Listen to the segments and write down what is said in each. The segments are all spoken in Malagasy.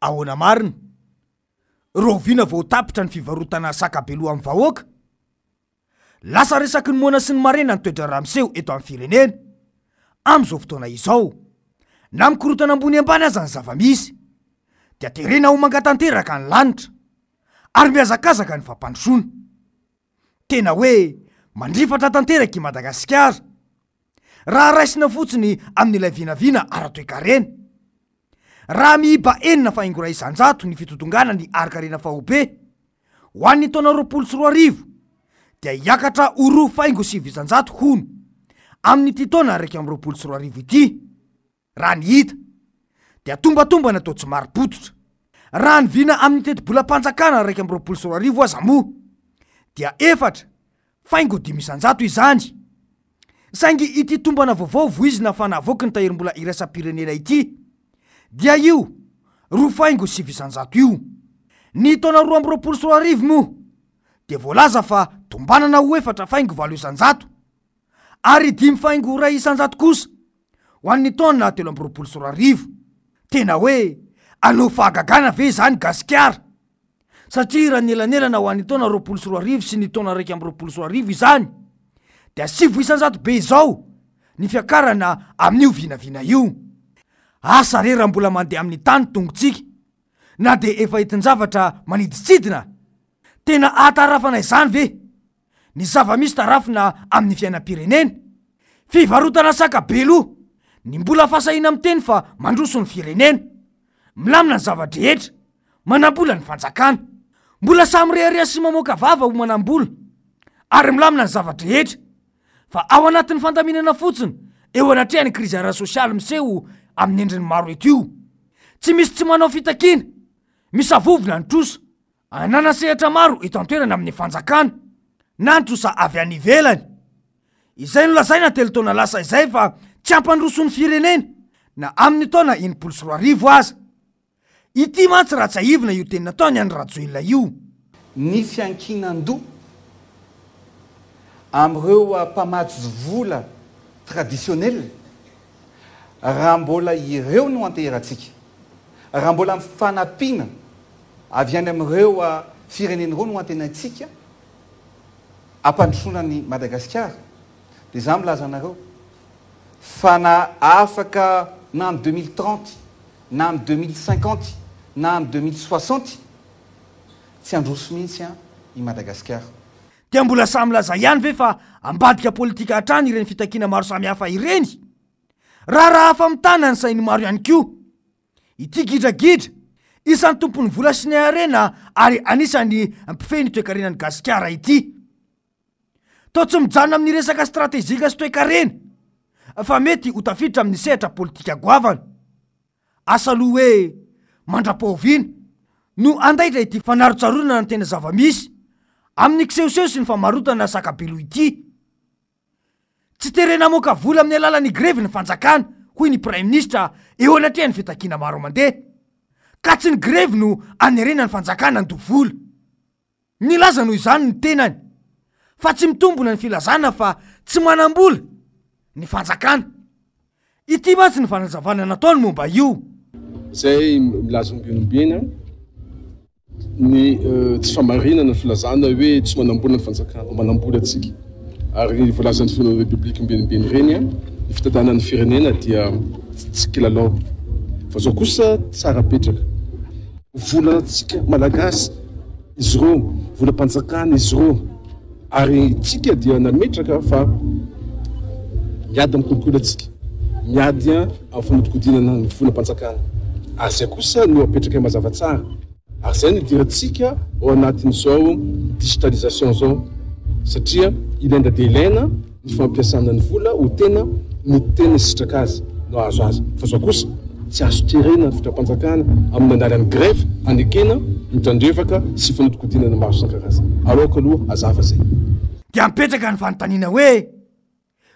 ahoana marina roviana vao tapitra ny fivarotana sakabeloha amin'ny vahoaka lasa resaky ny moana sy ny marena ny toetra ramseho eto amin'ny firenena amin'izao fotoana izao na mikorotana ambony ambany aza ny zava-misy dia terena homangatanteraka ny lanitra ary mihazakazaka ny vampanosona tena hoe mandrifatra tanteraka madagasikara raha raisina fotsiny amin'n'ilay vinaviana ara-toekareny raha miiba enina faingora njato ny fitotongana ny arkarena aobehoany taona roapolo s roi da iakatra oroa faingo sion ain'n'ity taona rakaoo syhia tombatombanatao taoootra raha nyvina amin'nytetibolampanjakana rakyao s da eatra faingo ijo izany saingy ity tombana vaovaovo izy na fanaokany taherymbola irasapirenena ity dia io roa faingo sivo isanjato io ny taona roa ambroapolo s roaarivo moa de voalaza fa tombanana ho efatra faingo alo isanja ary dimy faingo ray isanjato kosa ho an'ny taona telo ambroapolo s rarivo tena hoe anao fahagagana ve zany gasikara satria irahan nyelanelana hoan'ny tona ropolosrrivo sy ni tona raiky amrapolosriv izany dia asivo isanjato be zao ny fiakarana amin'io vinaviana io asa re raha mbola mandeha amin'ny tany tongontsika na dia efa hentiny zavatra maniditsidina tena ahatarafana izany ve ny zava-misy tarafina amin'ny fiainam-pireneny fivarotana asakabeloa ny mbola fasahina amin'nteny fa mandroson'ny firenena milamina ny zava-trehetra manambola ny fanjakana mbola samyrehareha sy mamoaka vava ho manambola ary milamina ny zava-trehetra fa ao anatin'ny fandaminana fotsiny eo anatreha ny krizy ara sosialy miseho amin'ny endriny maro etio tsy misy tsy manao fitakina misy avovona nytrosa ananasehatra maro itantoerana amin'ny fanjakana na nitrosa avy anivelany izay nolazai na telo taona lasa izay fa tsy ampandroson'ny firenena na amin'ny taona inipolse ro arivo aza ity mantsy raha tsy aivona io tenina ataony anyrajoelna io nisy ankinando amreoa mpamato zovola traditionel raha mbola ireo no o anteheraantsika raha mbola fanapiana av any am'reo a ah, firenen'reo no oanteratsika ampandrosonany madagasikara de za milaza anareo fana afaka na am deux mille trente na am deux mille cinquante na am deux mille soixante tsy androso mihitsy a ah, i madagasikara tia mbola sa milaza ihany ve fa ambadika politika hatrany ireny fitakiana maro samy hafa ireny raharaha afamitana any sainy maro ihany koa ity gidragidra isan'ny tompony vola sinearena ary anisan'ny ampifehny itoekarenany gasikara ity taotsy mijano amin'ny resaka stratezika sy toeka rena fa mety ho tafiditra amin'ny sehatra politika goavana asaloha hoe mandra-paoviana no andaitra ity fanarotsarona no tena zava-misy amin'ny ksehoseho sy ny famarotana sakabeloa ity tsy terenamoka vola amin'ny alalan'ny grevy ny fanjakana hoy ny pram ministra eo anatrea ny fitakina maro mandeha ka tsy ny grevy no anirena ny fanjakana ndovola ny laza noho izany ny tenany fa tsy mitombona ny filazana fa tsy manambola ny fanjakana ity mantsy ny fanajavana nataony momba io zay milaza ombinoombina ny eh, tsy famarinana ny filazana hoe tsy manambola ny fanjakana manambola atsika ary voalazan'ny fonarepublique mbenimbeny reny a ny fitantanany firenena dia tsik lalao azao kosa saraaperakaaay aaaiy ay ka diaaekaoloooaaiiazay osano aeaka mazaaaa ary zay nydirantsika ao anatin'zao digitalisation zao satria ilaina de ilaina ny fampiasana ny vola o tena mitena sitraka azy no azo azy fa zao kosa tsy azoterenany fitrapanjakana amin'ny analan'ny grèfe anekena mitandrevaka sy fanodikodinany maso sankarazany aloka aloha azava zay de mipetraka ny fanontanina hoe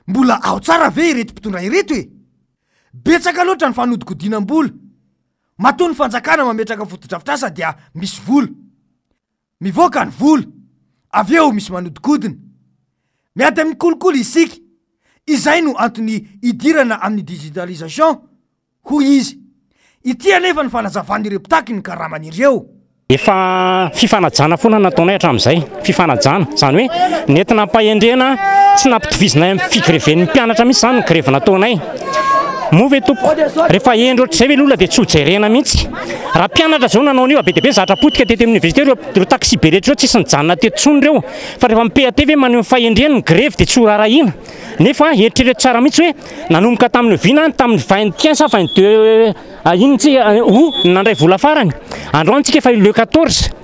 mbola ao tsara ave iretompitondra ireto e betsaka loatra ny fanodikodiana m-bola matony fanjakana mametraka vododrafitrasa dia misy vola mivokany vola avy eo misy manodikodina miaty amin'ny kolokolo isika izay no anton'ny hidirana amin'ny digitalisation hoy izy itya nefa ny fanazavanyireo mpitaky ny karaman'ireo efa fifanajana foana nataonay atramin'izay fifanajana zany hoe nentinampayendrena tsy nampitovizinayfigrevenyny mpianatra mihitsy zany nygrevenataonay move tompok rehefa endroatr zay e loona dia tsy hojerena mihitsy rahampianatra zao nanao ni be dibezatrapotika tet nversitreotaxi be rer reo tsisnyjana ttotson reo fa rehfa m pat v manefaendren greve dia tsy oraraina nefa heitrereo sara mihitsy hoe nanomoka tamin'ny ina tamin'ny aintn s vin deu eh, eh, eh, ah, insi ah, onandray volafarany androtsika efa le 4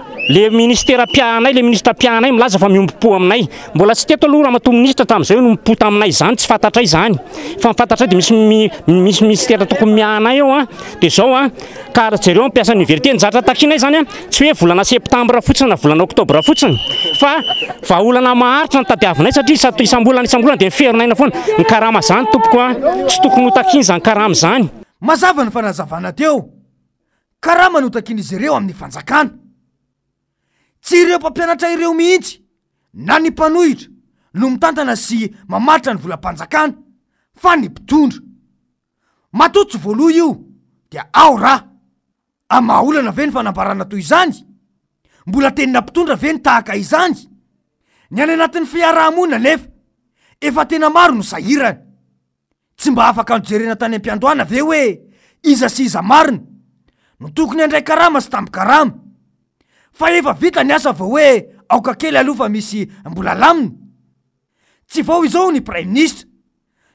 le ministerampiahnay le ministrempiahnay milaza famiomio aminay mbola sy tetoaloharahamatoministra tamza nta aminay zanytsy fntray anyifayd istoyy eoorenay zanytsy oevolna septembre fotsiylnatrotsnyolanaahaitra nanay saria tonyyahaany mazava ny fanazavana teo karahamanotakin' izy reo amin'ny fanjakana tsy ireo mpampianatra ireo mihitsy na ny mpanohitra no mitantana sy mamaritra ny volam-panjakana fa ny mpitondra matotsy voaloha io dia ao raa amaha olana ve ny fanambarana toy izany mbola tenina mpitondra ve ny tahaka izany ny any anatin'ny fiarahamonina nefa efa tena maro no sahirana tsy mba afaka andojerena tany am-piandohana ve hoe iza s iza marina no tokony andray karama sy tamkaram fa efa vita ny asa vao oe aoka kely alo fa misy mbola laminy tsy vao izao ny prim minista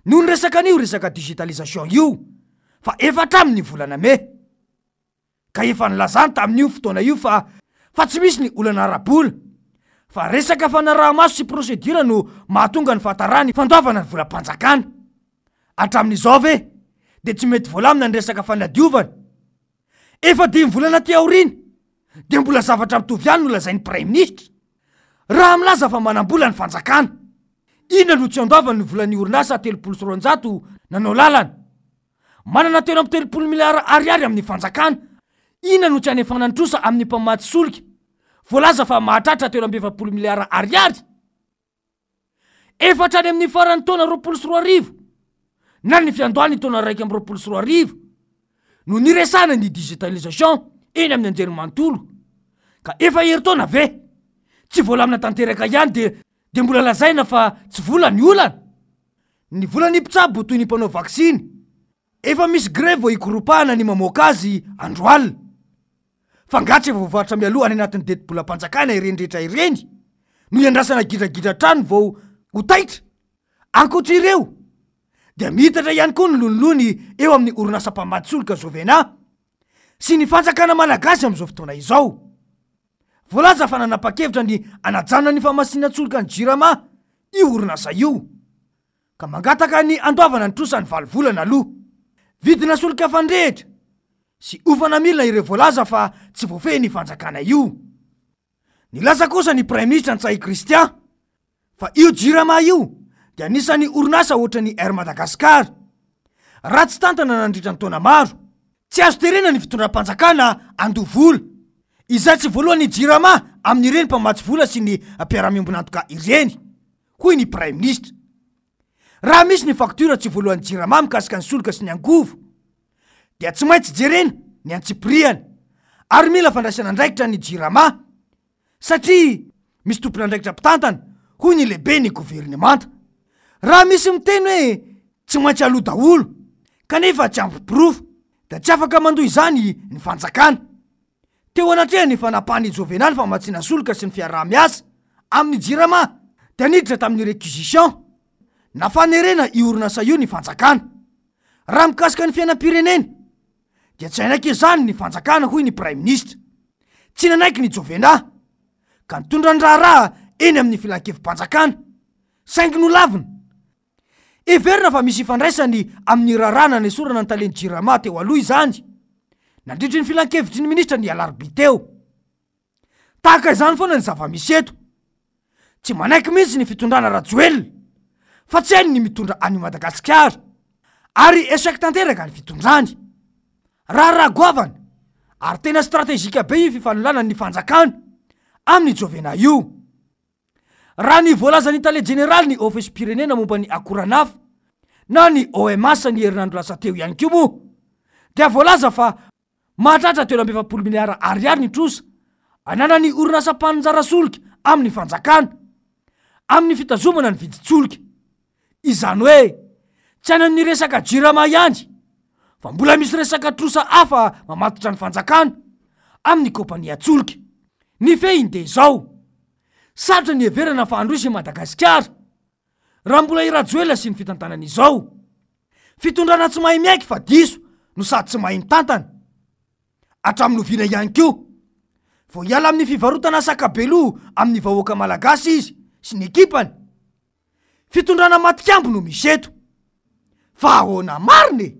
noho ny resaka anio resaka digitalisation io fa eftraminy volanae ka efa nylazany tamin'io fotoana io fafa tsy misy ny olanarabola fa resaka fanarahamaso sy prosedura no mahatonga ny fatarany fandoavana nvl ran'izaove de tsy mety voalamina ny resaka fanaon de mbola zavatra mitovy ianyno lazayny pray minihiky raha mlaza fa manambola ny fanjakana inona no tsy andoavanvolan'nyorinasatelopolos ronjao nanao lalana manana teo mtelopolomilia aary amin'ny fanjakana inona no tsy any fanantrosa amin'ny mpamaty solika laza faaharatrate epolomiaay a' n'ny tonarols i na ny fiandoanytona raiky rpols rri no nyresana ny digitalisation eny amin'ny anjery mantolo ka efa heritona ve tsy volamina tanteraka ihany de mbola lazaina fa tsy vola ny olana ny vola ny pitsabotoy ny mpanao vaksiny efa misy grev vao ikoropahana ny mamoaka azy androalina fa ngatry evoavahtra mialohany anatin'ny detibolampanjakana irenindrehetra ireny no iandrasana gidragidratrano vao otaitra ankotraireo dea miitatra ihany koa ny lonilony eo amin'ny orinasampamadsolo kazna sy ny fanjakana managazy amin'izao fotoana izao voalaza fa nanapa-kevitra ny anajaona ny famasina soloka ny jirama io orinasa io ka mangataka ny andoavana ny trosan'ny vallanaaloh vidina soloka ndrehitra sy ofana milina ire voalaza fa tsy voafeh ny fanjakana io n lasa kosa ny prai ministra n-tsay kristian fa io jirama io dia nisan'ny orinasa oatra n'ny ar madagasikar raha tsy tantana nandritra na azoterena ny fitondra-pajakana andovola iza tsy voalohan'ny jirama ami''ireny mpamatsyvola sy ny apiaramibonaoka ireny hoynyimnisahamisy ny tsy von'nyjama mikaika nylka s ny atsy maintsy jerena ny atsiian ymila fadraisana ndraikitra ny jrmaa misy ona daikiraaanhoy nyleibe ny gvernemntaha misy miteny hoe tsy maintsyal aolo ea ty aro da tsy afaka mandoha izany ny fanjakana teo anatrea ny fanapahny jovena ny famahatsina soloka sy ny fiaraha-miaza amin'ny jirama dea niditra tamin'ny recuisition nafanerena iorina sa io ny fanjakana raha mikasika ny fiainam-pireneny dia tsy ainake zany ny fanjakana hoy ny praime ministra tsy nanaiky ny jovenahy ka nitondran-draharaha eny amin'ny filan-kevimpanjakana saingy nolavina iverina fa misy ifandraisany amin'ny rarana ny sorana ny taleny jirama teo alohy izany nandritry ny filan-kevitry ny minisitra ny alarobi teo tahaka izany foana ny zava-misy eto tsy manaiky mihintsy ny fitondrana rajoelona fa tsy hainy ny mitondra any madagasikara ary eseky tanteraka ny fitondrany raha rahagoavana ary tena stratezika be io fifanolanan'ny fanjakany amin'ny jovena io raha ny voalaza n'ni tale jeneraly ny ofisy pirenena momba n'ny akoranafa na ny omas ny herinandro lasa teo ihany ko moa di voalaza fa mahatratra tena mfpolomilyara ariary ny trosa ananany orinasampaninjara solika amin'ny fanjakana amin'ny fitazomana ny visintsoloka izany hoe tsy anyan'ny resaka jiramayany fa mbola misy resaka trosa afa mamatotra ny fanjakana amin'ny kompaniatsoloka ny feinde zao sarotra ny heverana fa androisy ni madagasikara raha mbola hirajoela sy ny fitantananaizao fitondrana tsy mahay miaiky fa diso no sady tsy mahay mitantana atramin'noviana ihany koa vo hiala amin'ny fivarotana asakabeloa amin'ny vahoaka malagasy izy sy ny ekipany fitondrana matikambo no misy eto fa ahoana marina e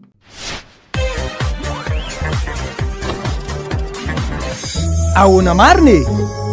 ahoana marina e